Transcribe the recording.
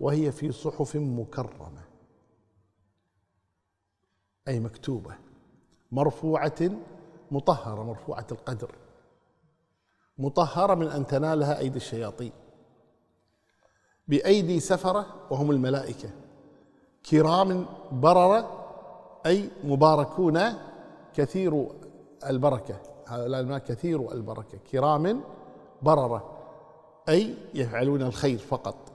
وهي في صحف مكرمه اي مكتوبه مرفوعه مطهره مرفوعه القدر مطهره من ان تنالها ايدي الشياطين بايدي سفره وهم الملائكه كرام برره اي مباركون كثير البركه هؤلاء الماء كثير البركه كرام برره اي يفعلون الخير فقط